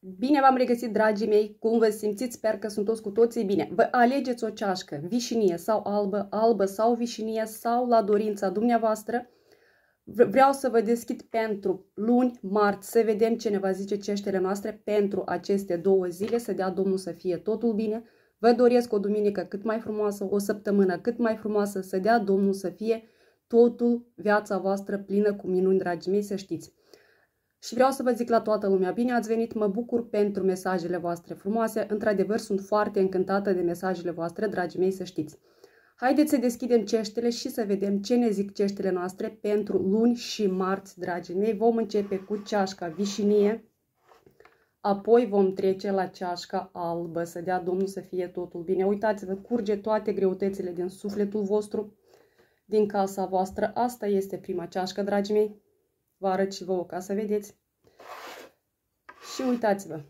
Bine v-am regăsit, dragii mei! Cum vă simțiți? Sper că sunt toți cu toții bine. Vă alegeți o ceașcă, vișinie sau albă, albă sau vișinie sau la dorința dumneavoastră. Vreau să vă deschid pentru luni, marți, să vedem ce ne va zice ceștele noastre pentru aceste două zile, să dea Domnul să fie totul bine. Vă doresc o duminică cât mai frumoasă, o săptămână cât mai frumoasă, să dea Domnul să fie totul viața voastră plină cu minuni, dragii mei, să știți. Și vreau să vă zic la toată lumea, bine ați venit, mă bucur pentru mesajele voastre frumoase. Într-adevăr, sunt foarte încântată de mesajele voastre, dragii mei, să știți. Haideți să deschidem ceștele și să vedem ce ne zic ceștele noastre pentru luni și marți, dragii mei. Vom începe cu ceașca vișinie, apoi vom trece la ceașca albă, să dea Domnul să fie totul bine. Uitați-vă, curge toate greutățile din sufletul vostru, din casa voastră. Asta este prima ceașcă, dragii mei vă arăt și vouă ca să vedeți. Și uitați-vă,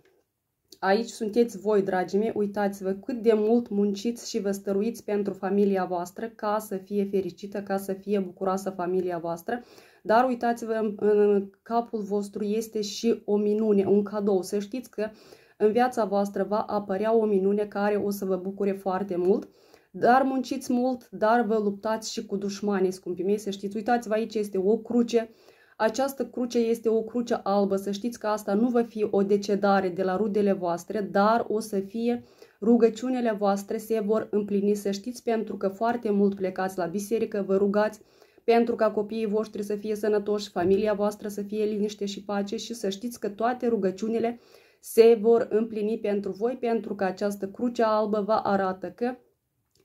aici sunteți voi, dragii mei, uitați-vă cât de mult munciți și vă stăruiți pentru familia voastră ca să fie fericită, ca să fie bucuroasă familia voastră. Dar uitați-vă, în capul vostru este și o minune, un cadou. Să știți că în viața voastră va apărea o minune care o să vă bucure foarte mult. Dar munciți mult, dar vă luptați și cu dușmanii, scumpii mei, să știți. Uitați-vă, aici este o cruce această cruce este o cruce albă, să știți că asta nu va fi o decedare de la rudele voastre, dar o să fie rugăciunile voastre se vor împlini, să știți, pentru că foarte mult plecați la biserică, vă rugați pentru ca copiii voștri să fie sănătoși, familia voastră să fie liniște și pace și să știți că toate rugăciunile se vor împlini pentru voi, pentru că această cruce albă vă arată că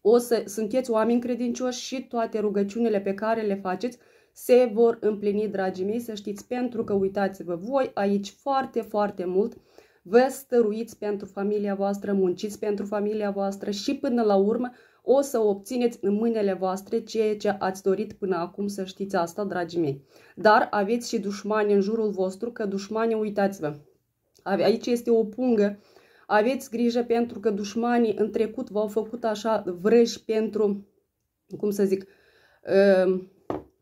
o să sunteți oameni credincioși și toate rugăciunile pe care le faceți se vor împlini, dragii mei, să știți, pentru că uitați-vă, voi aici foarte, foarte mult vă stăruiți pentru familia voastră, munciți pentru familia voastră și până la urmă o să obțineți în mâinile voastre ceea ce ați dorit până acum să știți asta, dragii mei. Dar aveți și dușmani în jurul vostru, că dușmanii, uitați-vă, aici este o pungă, aveți grijă pentru că dușmanii în trecut v-au făcut așa vrăji pentru, cum să zic, ă,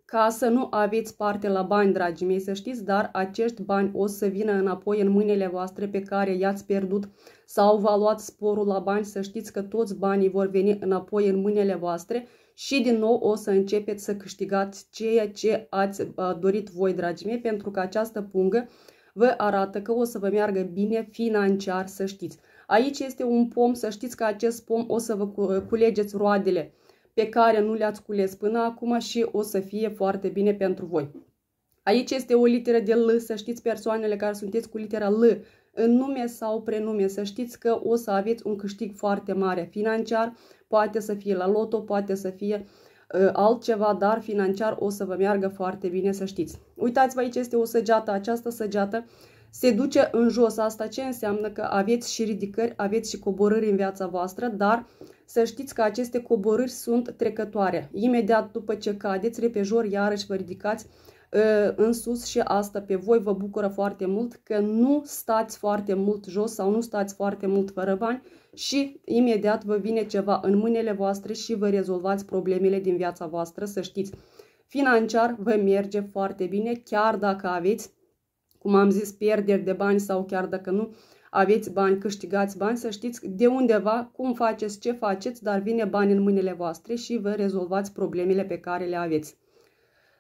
ca să nu aveți parte la bani, dragii mei, să știți, dar acești bani o să vină înapoi în mâinile voastre pe care i-ați pierdut sau v-a luat sporul la bani, să știți că toți banii vor veni înapoi în mâinile voastre și din nou o să începeți să câștigați ceea ce ați dorit voi, dragii mei, pentru că această pungă vă arată că o să vă meargă bine financiar, să știți. Aici este un pom, să știți că acest pom o să vă culegeți roadele pe care nu le-ați cules până acum și o să fie foarte bine pentru voi. Aici este o literă de L, să știți persoanele care sunteți cu litera L în nume sau prenume, să știți că o să aveți un câștig foarte mare financiar, poate să fie la loto, poate să fie ă, altceva, dar financiar o să vă meargă foarte bine, să știți. Uitați-vă, aici este o săgeată, această săgeată se duce în jos. Asta ce înseamnă că aveți și ridicări, aveți și coborâri în viața voastră, dar să știți că aceste coborâri sunt trecătoare. Imediat după ce cadeți, repejor iarăși vă ridicați ă, în sus și asta pe voi vă bucură foarte mult că nu stați foarte mult jos sau nu stați foarte mult fără bani și imediat vă vine ceva în mâinile voastre și vă rezolvați problemele din viața voastră, să știți. Financiar vă merge foarte bine, chiar dacă aveți, cum am zis, pierderi de bani sau chiar dacă nu, aveți bani, câștigați bani, să știți de undeva cum faceți, ce faceți, dar vine bani în mâinile voastre și vă rezolvați problemele pe care le aveți.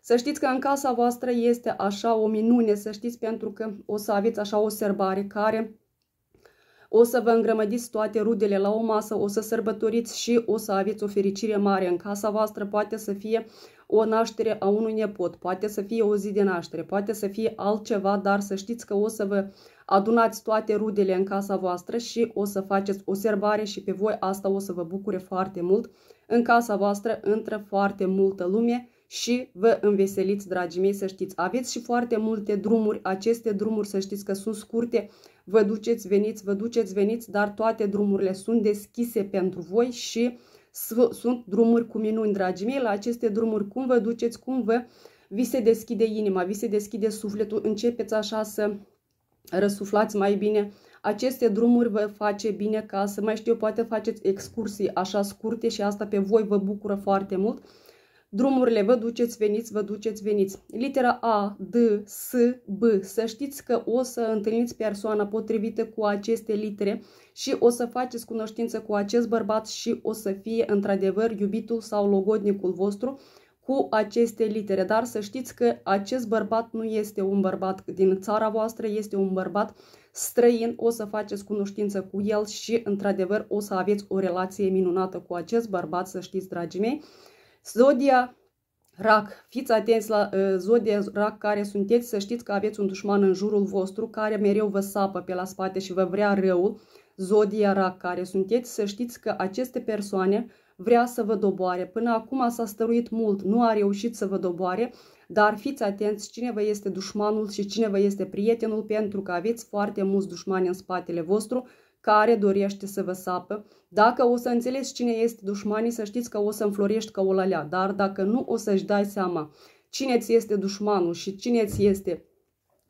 Să știți că în casa voastră este așa o minune, să știți, pentru că o să aveți așa o serbare care o să vă îngrămădiți toate rudele la o masă, o să sărbătoriți și o să aveți o fericire mare în casa voastră, poate să fie o naștere a unui nepot, poate să fie o zi de naștere, poate să fie altceva, dar să știți că o să vă Adunați toate rudele în casa voastră și o să faceți o serbare și pe voi asta o să vă bucure foarte mult. În casa voastră intră foarte multă lume și vă înveseliți, dragii mei, să știți. Aveți și foarte multe drumuri. Aceste drumuri, să știți că sunt scurte. Vă duceți, veniți, vă duceți, veniți, dar toate drumurile sunt deschise pentru voi și sunt drumuri cu minuni, dragii mei. La aceste drumuri, cum vă duceți, cum vă vi se deschide inima, vi se deschide sufletul, începeți așa să răsuflați mai bine. Aceste drumuri vă face bine ca să mai știu, poate faceți excursii așa scurte și asta pe voi vă bucură foarte mult. Drumurile vă duceți, veniți, vă duceți, veniți. Litera A, D, S, B. Să știți că o să întâlniți persoana potrivită cu aceste litere și o să faceți cunoștință cu acest bărbat și o să fie într-adevăr iubitul sau logodnicul vostru cu aceste litere, dar să știți că acest bărbat nu este un bărbat din țara voastră, este un bărbat străin, o să faceți cunoștință cu el și într-adevăr o să aveți o relație minunată cu acest bărbat, să știți, dragii mei. Zodia Rac, fiți atenți la uh, zodia rac care sunteți, să știți că aveți un dușman în jurul vostru care mereu vă sapă pe la spate și vă vrea răul. Zodia rac care sunteți, să știți că aceste persoane vrea să vă doboare. Până acum s-a stăruit mult, nu a reușit să vă doboare, dar fiți atenți cine vă este dușmanul și cine vă este prietenul, pentru că aveți foarte mulți dușmani în spatele vostru care dorește să vă sapă. Dacă o să înțelegi cine este dușmanii, să știți că o să înflorești ca o lalea, dar dacă nu, o să-și dai seama cine ți este dușmanul și cine ți este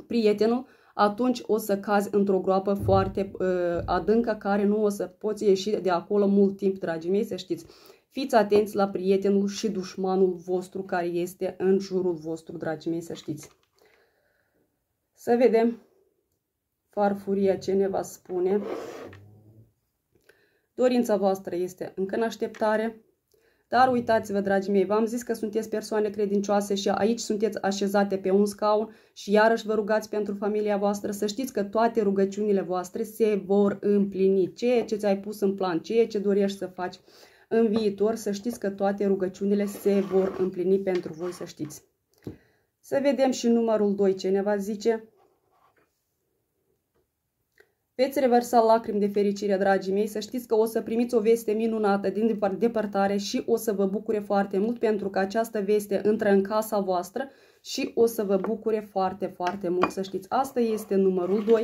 prietenul, atunci o să cazi într-o groapă foarte uh, adâncă care nu o să poți ieși de acolo mult timp, dragii mei, să știți. Fiți atenți la prietenul și dușmanul vostru care este în jurul vostru, dragii mei, să știți. Să vedem farfuria ce ne va spune. Dorința voastră este încă în așteptare. Dar uitați-vă, dragii mei, v-am zis că sunteți persoane credincioase și aici sunteți așezate pe un scaun și iarăși vă rugați pentru familia voastră. Să știți că toate rugăciunile voastre se vor împlini. Ceea ce ți-ai pus în plan, ceea ce dorești să faci în viitor, să știți că toate rugăciunile se vor împlini pentru voi, să știți. Să vedem și numărul 2 ce ne va zice. Veți reversa lacrimi de fericire, dragii mei, să știți că o să primiți o veste minunată din depărtare și o să vă bucure foarte mult pentru că această veste intră în casa voastră și o să vă bucure foarte, foarte mult, să știți. Asta este numărul 2.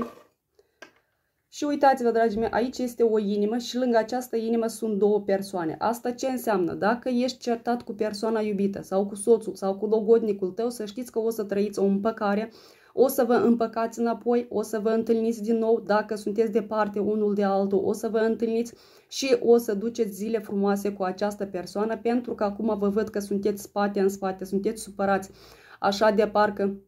Și uitați-vă, dragii mei, aici este o inimă și lângă această inimă sunt două persoane. Asta ce înseamnă? Dacă ești certat cu persoana iubită sau cu soțul sau cu logodnicul tău, să știți că o să trăiți o împăcare, o să vă împăcați înapoi, o să vă întâlniți din nou, dacă sunteți departe unul de altul, o să vă întâlniți și o să duceți zile frumoase cu această persoană, pentru că acum vă văd că sunteți spate în spate, sunteți supărați, așa de parcă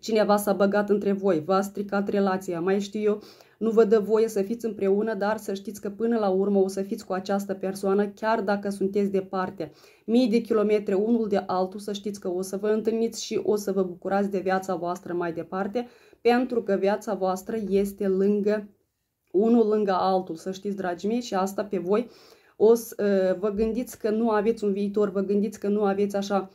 Cineva s-a băgat între voi, v-a stricat relația, mai știu eu, nu vă dă voie să fiți împreună, dar să știți că până la urmă o să fiți cu această persoană, chiar dacă sunteți departe. Mii de kilometri unul de altul, să știți că o să vă întâlniți și o să vă bucurați de viața voastră mai departe, pentru că viața voastră este lângă, unul lângă altul, să știți, dragii mei, și asta pe voi. O să, ă, vă gândiți că nu aveți un viitor, vă gândiți că nu aveți așa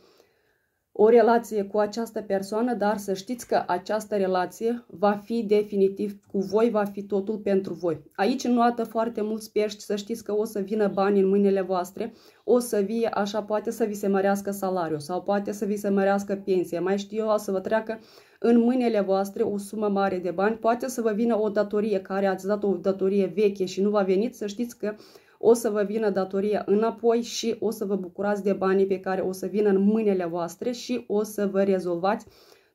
o relație cu această persoană, dar să știți că această relație va fi definitiv cu voi, va fi totul pentru voi. Aici înoată foarte mulți pești, să știți că o să vină bani în mâinile voastre, o să vie așa, poate să vi se mărească salariul sau poate să vi se mărească pensia, mai știu eu, să vă treacă în mâinile voastre o sumă mare de bani, poate să vă vină o datorie care ați dat o datorie veche și nu va venit, să știți că uh, o să vă vină datoria înapoi și o să vă bucurați de banii pe care o să vină în mâinile voastre și o să vă rezolvați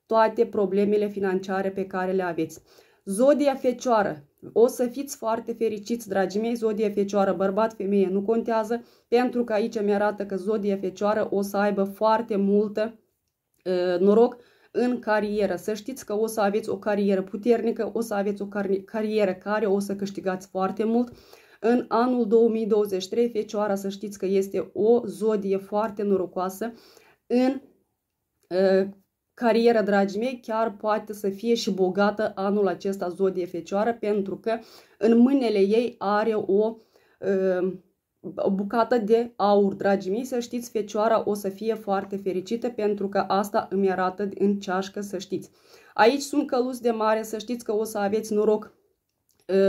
toate problemele financiare pe care le aveți. Zodia Fecioară. O să fiți foarte fericiți, dragii mei, Zodia Fecioară, bărbat, femeie, nu contează, pentru că aici mi-arată că Zodia Fecioară o să aibă foarte multă uh, noroc în carieră. Să știți că o să aveți o carieră puternică, o să aveți o car carieră care o să câștigați foarte mult, în anul 2023, Fecioara să știți că este o zodie foarte norocoasă în uh, ă, carieră, dragii mei, chiar poate să fie și bogată anul acesta zodie Fecioară, pentru că în mâinile ei are o... Uh, o bucată de aur, dragii mei, să știți, fecioara o să fie foarte fericită pentru că asta îmi arată în ceașcă, să știți. Aici sunt căluți de mare, să știți că o să aveți noroc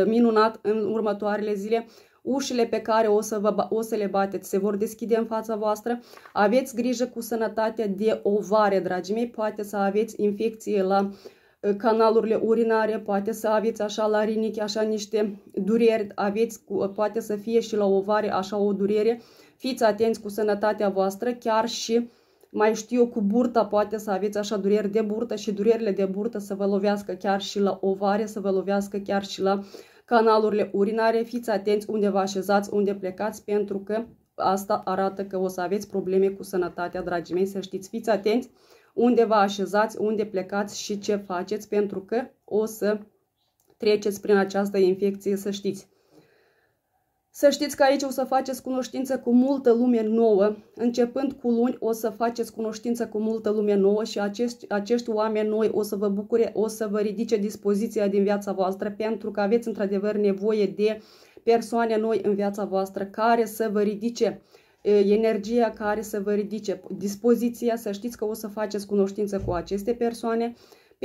minunat în următoarele zile. Ușile pe care o să, vă, o să le bateți se vor deschide în fața voastră. Aveți grijă cu sănătatea de ovare, dragii mei. Poate să aveți infecție la canalurile urinare, poate să aveți așa la rinichi, așa niște dureri, aveți, poate să fie și la ovare așa o durere. Fiți atenți cu sănătatea voastră, chiar și mai știu eu, cu burta poate să aveți așa dureri de burtă și durerile de burtă să vă lovească chiar și la ovare, să vă lovească chiar și la canalurile urinare. Fiți atenți unde vă așezați, unde plecați, pentru că asta arată că o să aveți probleme cu sănătatea, dragii mei, să știți. Fiți atenți unde vă așezați, unde plecați și ce faceți, pentru că o să treceți prin această infecție, să știți. Să știți că aici o să faceți cunoștință cu multă lume nouă. Începând cu luni o să faceți cunoștință cu multă lume nouă și acești, acești oameni noi o să vă bucure, o să vă ridice dispoziția din viața voastră pentru că aveți într-adevăr nevoie de persoane noi în viața voastră care să vă ridice energia care să vă ridice dispoziția, să știți că o să faceți cunoștință cu aceste persoane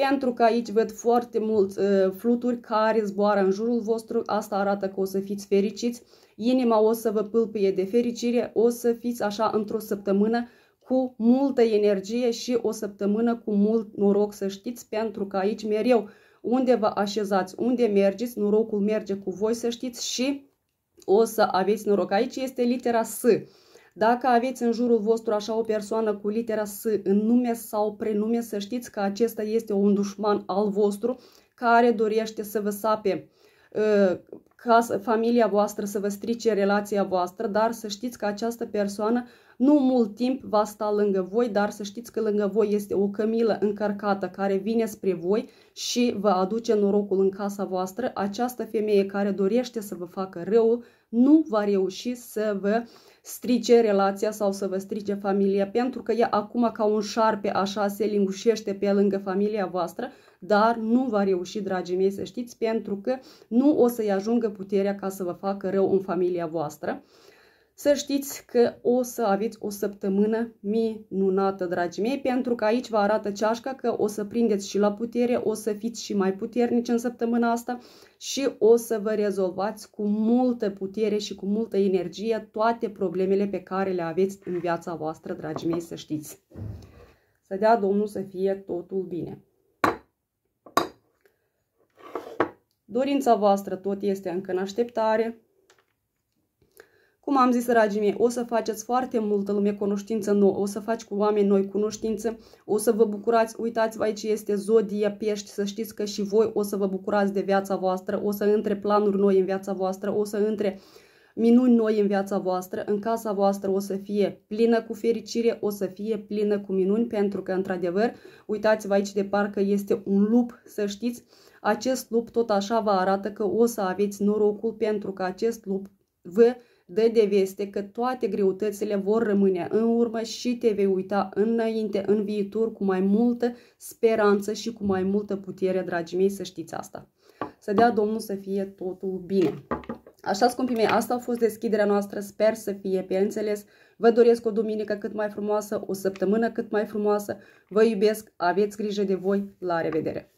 pentru că aici văd foarte mulți uh, fluturi care zboară în jurul vostru, asta arată că o să fiți fericiți, inima o să vă pâlpâie de fericire, o să fiți așa într-o săptămână cu multă energie și o săptămână cu mult noroc, să știți, pentru că aici mereu unde vă așezați, unde mergeți, norocul merge cu voi, să știți, și o să aveți noroc. Aici este litera S. Dacă aveți în jurul vostru așa o persoană cu litera S în nume sau prenume, să știți că acesta este un dușman al vostru care dorește să vă sape ă, ca familia voastră să vă strice relația voastră, dar să știți că această persoană nu mult timp va sta lângă voi, dar să știți că lângă voi este o cămilă încărcată care vine spre voi și vă aduce norocul în casa voastră. Această femeie care dorește să vă facă rău, nu va reuși să vă strice relația sau să vă strice familia, pentru că ea acum ca un șarpe așa se lingușește pe lângă familia voastră, dar nu va reuși, dragii mei, să știți, pentru că nu o să-i ajungă puterea ca să vă facă rău în familia voastră. Să știți că o să aveți o săptămână minunată, dragii mei, pentru că aici vă arată ceașca că o să prindeți și la putere, o să fiți și mai puternici în săptămâna asta și o să vă rezolvați cu multă putere și cu multă energie toate problemele pe care le aveți în viața voastră, dragii mei, să știți. Să dea Domnul să fie totul bine. Dorința voastră tot este încă în așteptare, cum am zis, dragii mei, o să faceți foarte multă lume cunoștință nouă, o să faci cu oameni noi cunoștință, o să vă bucurați, uitați-vă aici este zodia pești, să știți că și voi o să vă bucurați de viața voastră, o să între planuri noi în viața voastră, o să între minuni noi în viața voastră, în casa voastră o să fie plină cu fericire, o să fie plină cu minuni, pentru că, într-adevăr, uitați-vă aici de parcă este un lup, să știți, acest lup tot așa vă arată că o să aveți norocul, pentru că acest lup vă dă de veste că toate greutățile vor rămâne în urmă și te vei uita înainte, în viitor, cu mai multă speranță și cu mai multă putere, dragii mei, să știți asta. Să dea Domnul să fie totul bine. Așa, scumpii mei, asta a fost deschiderea noastră, sper să fie pe înțeles. Vă doresc o duminică cât mai frumoasă, o săptămână cât mai frumoasă. Vă iubesc, aveți grijă de voi, la revedere!